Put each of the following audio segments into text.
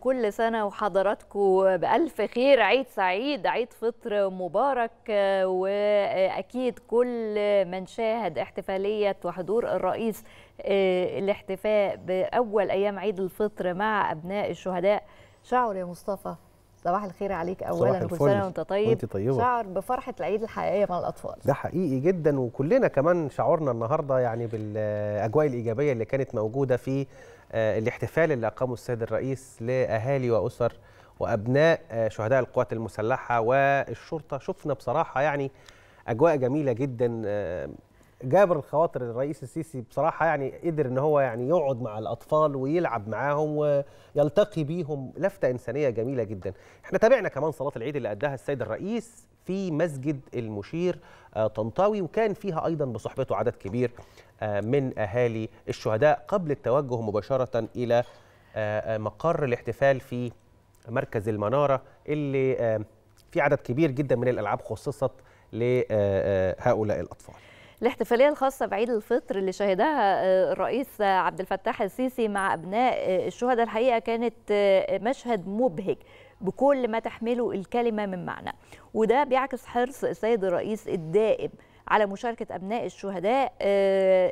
كل سنة وحضراتكم بألف خير عيد سعيد عيد فطر مبارك وأكيد كل من شاهد احتفالية وحضور الرئيس آه، الاحتفاء بأول أيام عيد الفطر مع أبناء الشهداء شعر يا مصطفى صباح الخير عليك اولا كل سنه وانت طيب وانت طيبه شعر بفرحه العيد الحقيقيه مع الاطفال ده حقيقي جدا وكلنا كمان شعرنا النهارده يعني بالاجواء الايجابيه اللي كانت موجوده في آه، الاحتفال اللي اقامه السيد الرئيس لاهالي واسر وابناء آه، شهداء القوات المسلحه والشرطه شفنا بصراحه يعني اجواء جميله جدا آه، جابر الخواطر الرئيس السيسي بصراحه يعني قدر ان هو يعني يقعد مع الاطفال ويلعب معاهم ويلتقي بيهم لفته انسانيه جميله جدا احنا تابعنا كمان صلاه العيد اللي اداها السيد الرئيس في مسجد المشير آه، طنطاوي وكان فيها ايضا بصحبته عدد كبير آه، من اهالي الشهداء قبل التوجه مباشره الى آه، مقر الاحتفال في مركز المناره اللي في عدد كبير جدا من الالعاب خصصت لهؤلاء الاطفال الاحتفالية الخاصة بعيد الفطر اللي شهدها آه، الرئيس عبد الفتاح السيسي مع أبناء آه، الشهداء الحقيقة كانت آه، مشهد مبهج بكل ما تحمله الكلمة من معنى وده بيعكس حرص السيد الرئيس الدائم على مشاركة أبناء الشهداء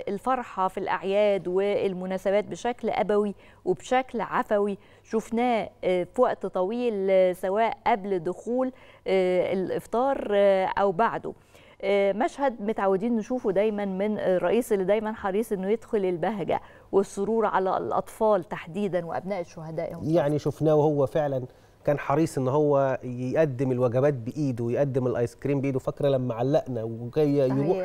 الفرحة في الأعياد والمناسبات بشكل أبوي وبشكل عفوي شفناه في وقت طويل سواء قبل دخول الإفطار أو بعده آه، مشهد متعودين نشوفه دايما من الرئيس اللي دايما حريص انه يدخل البهجه والسرور على الاطفال تحديدا وابناء الشهداء يعني شفناه وهو فعلا كان حريص ان هو يقدم الوجبات بايده ويقدم الايس كريم بايده فاكره لما علقنا وجاي يروح